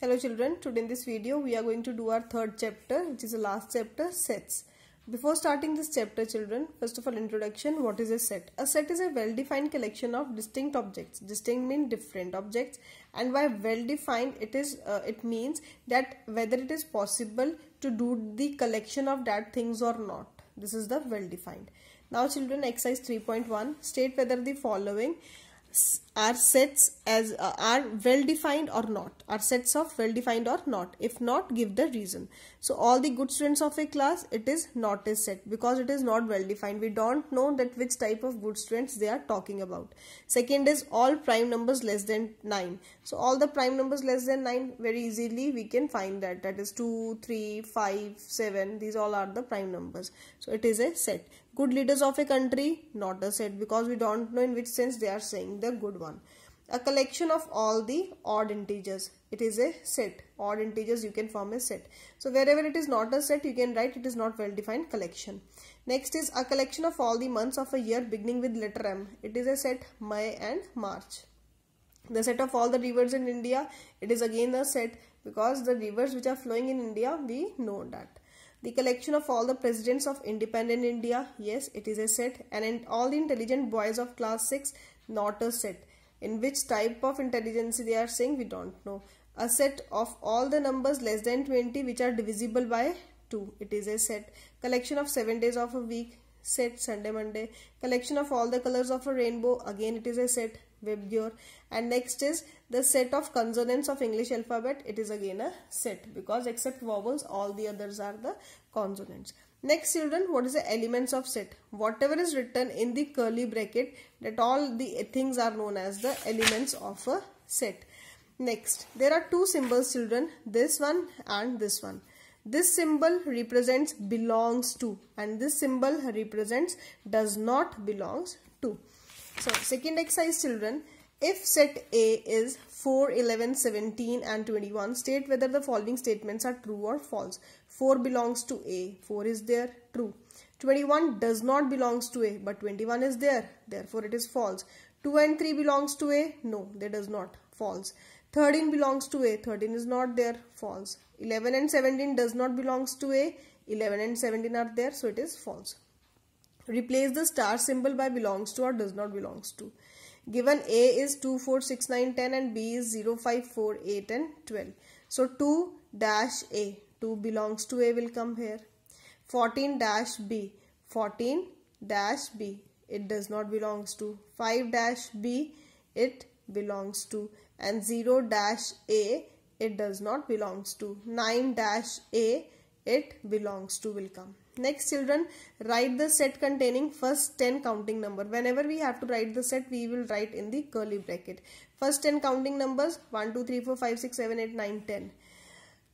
Hello children, today in this video we are going to do our third chapter which is the last chapter sets. Before starting this chapter children, first of all introduction, what is a set? A set is a well-defined collection of distinct objects. Distinct means different objects and by well-defined it is uh, it means that whether it is possible to do the collection of that things or not. This is the well-defined. Now children exercise 3.1 state whether the following are sets as uh, are well defined or not are sets of well defined or not if not give the reason so all the good students of a class it is not a set because it is not well defined we don't know that which type of good students they are talking about second is all prime numbers less than 9 so all the prime numbers less than 9 very easily we can find that that is 2 3 5 7 these all are the prime numbers so it is a set good leaders of a country not a set, because we don't know in which sense they are saying the good one a collection of all the odd integers it is a set odd integers you can form a set so wherever it is not a set you can write it is not well defined collection next is a collection of all the months of a year beginning with letter m it is a set may and march the set of all the rivers in india it is again a set because the rivers which are flowing in india we know that the collection of all the presidents of independent India, yes, it is a set. And all the intelligent boys of class 6, not a set. In which type of intelligence they are saying, we don't know. A set of all the numbers less than 20 which are divisible by 2. It is a set. Collection of 7 days of a week, set. Sunday, Monday. Collection of all the colors of a rainbow, again it is a set. Webdur. And next is the set of consonants of English alphabet. It is again a set because except vowels, all the others are the consonants. Next children, what is the elements of set? Whatever is written in the curly bracket, that all the things are known as the elements of a set. Next, there are two symbols children, this one and this one. This symbol represents belongs to and this symbol represents does not belongs to. So second exercise children, if set A is 4, 11, 17 and 21, state whether the following statements are true or false. 4 belongs to A, 4 is there, true. 21 does not belongs to A but 21 is there, therefore it is false. 2 and 3 belongs to A, no they does not, false. 13 belongs to A, 13 is not there, false. 11 and 17 does not belongs to A, 11 and 17 are there so it is false. Replace the star symbol by belongs to or does not belongs to. Given A is 2, 4, 6, 9, 10 and B is 0, 5, 4, 8 and 12. So 2 dash A, 2 belongs to A will come here. 14 dash B, 14 dash B, it does not belongs to. 5 dash B, it belongs to. And 0 dash A, it does not belongs to. 9 dash A, it belongs to will come. Next children, write the set containing first 10 counting number. Whenever we have to write the set, we will write in the curly bracket. First 10 counting numbers 1, 2, 3, 4, 5, 6, 7, 8, 9, 10.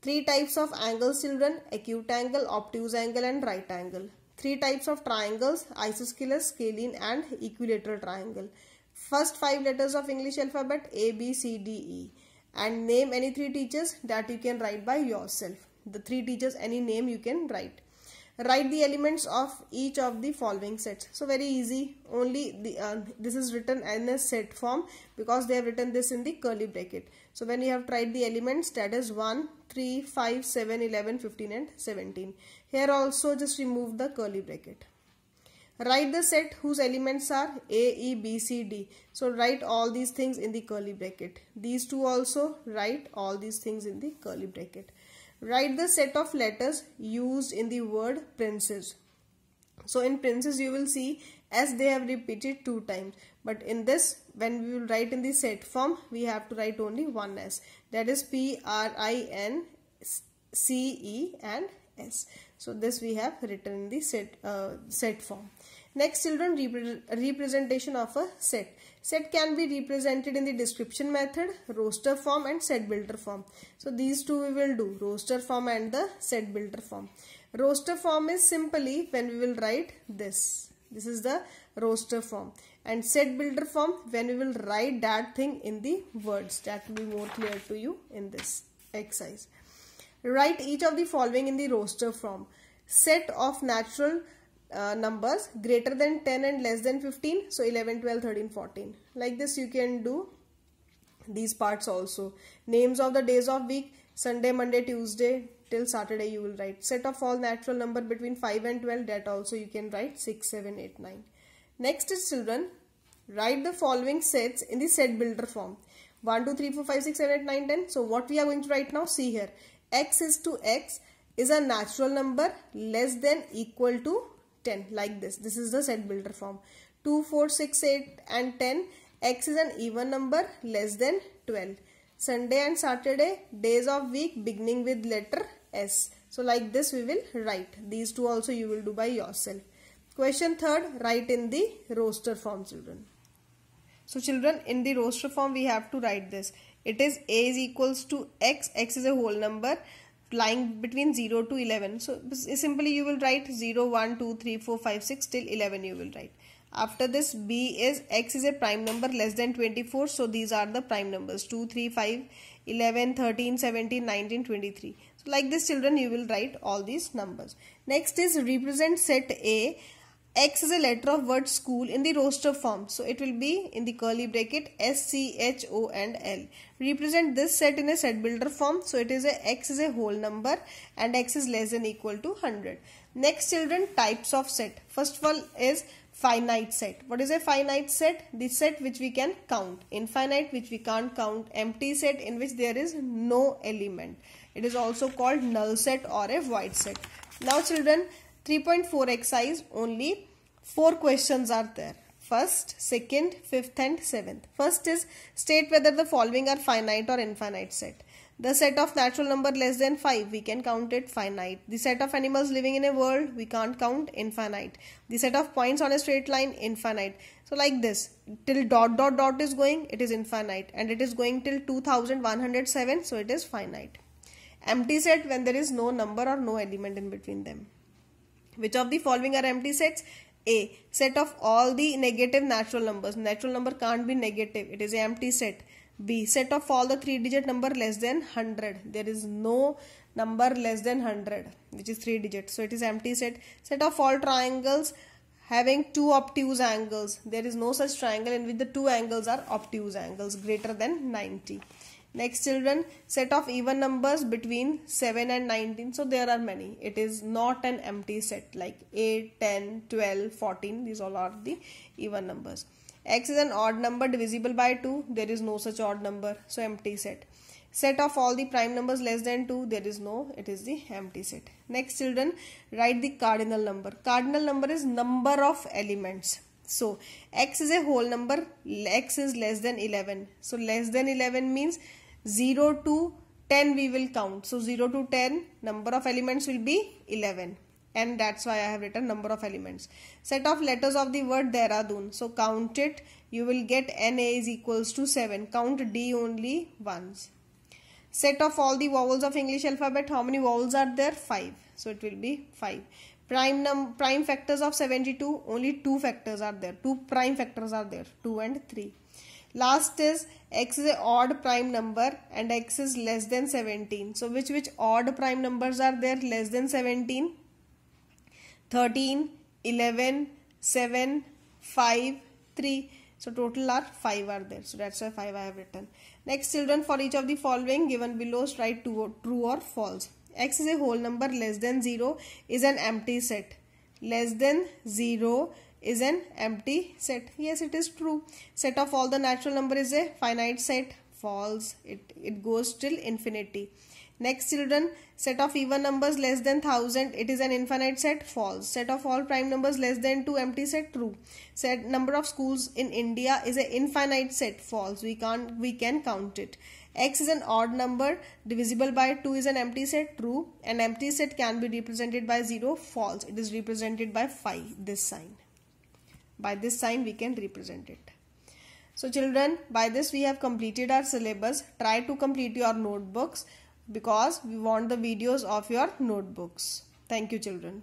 Three types of angles children, acute angle, obtuse angle and right angle. Three types of triangles, isosceles, scalene and equilateral triangle. First five letters of English alphabet A, B, C, D, E. And name any three teachers that you can write by yourself. The three teachers, any name you can write write the elements of each of the following sets so very easy only the uh, this is written in a set form because they have written this in the curly bracket so when you have tried the elements that is 1 3 5 7 11 15 and 17 here also just remove the curly bracket write the set whose elements are a e b c d so write all these things in the curly bracket these two also write all these things in the curly bracket Write the set of letters used in the word princes. So in princes you will see as they have repeated two times. But in this when we will write in the set form we have to write only one S. That is P R I N C E and S. So this we have written in the set, uh, set form. Next children representation of a set. Set can be represented in the description method, roster form and set builder form. So these two we will do, roster form and the set builder form. Roster form is simply when we will write this. This is the roster form. And set builder form when we will write that thing in the words. That will be more clear to you in this exercise. Write each of the following in the roster form. Set of natural uh, numbers greater than 10 and less than 15 so 11 12 13 14 like this you can do these parts also names of the days of week sunday monday tuesday till saturday you will write set of all natural number between 5 and 12 that also you can write 6 7 8 9 next is children write the following sets in the set builder form 1 2 3 4 5 6 7 8 9 10 so what we are going to write now see here x is to x is a natural number less than equal to 10 like this. This is the set builder form. 2, 4, 6, 8 and 10. X is an even number less than 12. Sunday and Saturday, days of week beginning with letter S. So like this we will write. These two also you will do by yourself. Question third, write in the roster form children. So children, in the roster form we have to write this. It is A is equals to X. X is a whole number lying between 0 to 11 so simply you will write 0 1 2 3 4 5 6 till 11 you will write after this b is x is a prime number less than 24 so these are the prime numbers 2 3 5 11 13 17 19 23 so like this children you will write all these numbers next is represent set a X is a letter of word school in the roster form. So it will be in the curly bracket S, C, H, O and L. Represent this set in a set builder form. So it is a X is a whole number and X is less than equal to 100. Next children types of set. First one is finite set. What is a finite set? The set which we can count. Infinite which we can't count. Empty set in which there is no element. It is also called null set or a void set. Now children 3.4 exercise only four questions are there. First, second, fifth and seventh. First is state whether the following are finite or infinite set. The set of natural number less than 5, we can count it finite. The set of animals living in a world, we can't count infinite. The set of points on a straight line, infinite. So like this, till dot dot dot is going, it is infinite. And it is going till 2107, so it is finite. Empty set when there is no number or no element in between them. Which of the following are empty sets? A. Set of all the negative natural numbers. Natural number can't be negative. It is an empty set. B. Set of all the three digit number less than 100. There is no number less than 100 which is three digits. So it is empty set. Set of all triangles having two obtuse angles. There is no such triangle in which the two angles are obtuse angles greater than 90. Next children, set of even numbers between 7 and 19. So there are many. It is not an empty set like 8, 10, 12, 14. These all are the even numbers. X is an odd number divisible by 2. There is no such odd number. So empty set. Set of all the prime numbers less than 2. There is no. It is the empty set. Next children, write the cardinal number. Cardinal number is number of elements. So x is a whole number. X is less than 11. So less than 11 means 0 to 10 we will count. So 0 to 10 number of elements will be 11 and that's why I have written number of elements. Set of letters of the word Dehradun. So count it you will get NA is equals to 7. Count D only once. Set of all the vowels of English alphabet how many vowels are there? 5. So it will be 5 prime num prime factors of 72 only two factors are there two prime factors are there 2 and 3 Last is x is an odd prime number and x is less than 17. So which which odd prime numbers are there less than 17? 13, 11, 7, 5, 3. So total are 5 are there. So that's why 5 I have written. Next children for each of the following given below write true or false. X is a whole number less than 0 is an empty set. Less than 0 is an empty set yes it is true set of all the natural number is a finite set false it it goes till infinity next children set of even numbers less than 1000 it is an infinite set false set of all prime numbers less than 2 empty set true set number of schools in india is an infinite set false we can't we can count it x is an odd number divisible by 2 is an empty set true an empty set can be represented by 0 false it is represented by 5 this sign by this sign we can represent it. So children, by this we have completed our syllabus. Try to complete your notebooks because we want the videos of your notebooks. Thank you children.